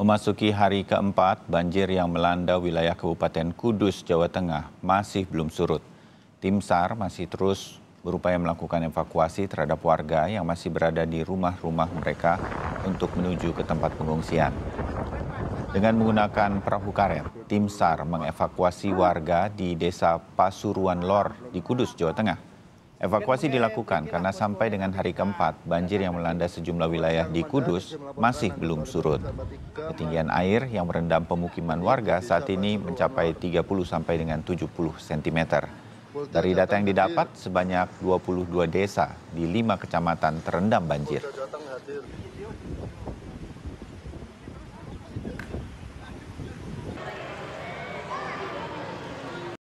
Memasuki hari keempat, banjir yang melanda wilayah Kabupaten Kudus, Jawa Tengah masih belum surut. Tim SAR masih terus berupaya melakukan evakuasi terhadap warga yang masih berada di rumah-rumah mereka untuk menuju ke tempat pengungsian. Dengan menggunakan perahu karet, tim SAR mengevakuasi warga di Desa Pasuruan Lor di Kudus, Jawa Tengah. Evakuasi dilakukan karena sampai dengan hari keempat, banjir yang melanda sejumlah wilayah di Kudus masih belum surut. Ketinggian air yang merendam pemukiman warga saat ini mencapai 30 sampai dengan 70 cm. Dari data yang didapat, sebanyak 22 desa di 5 kecamatan terendam banjir.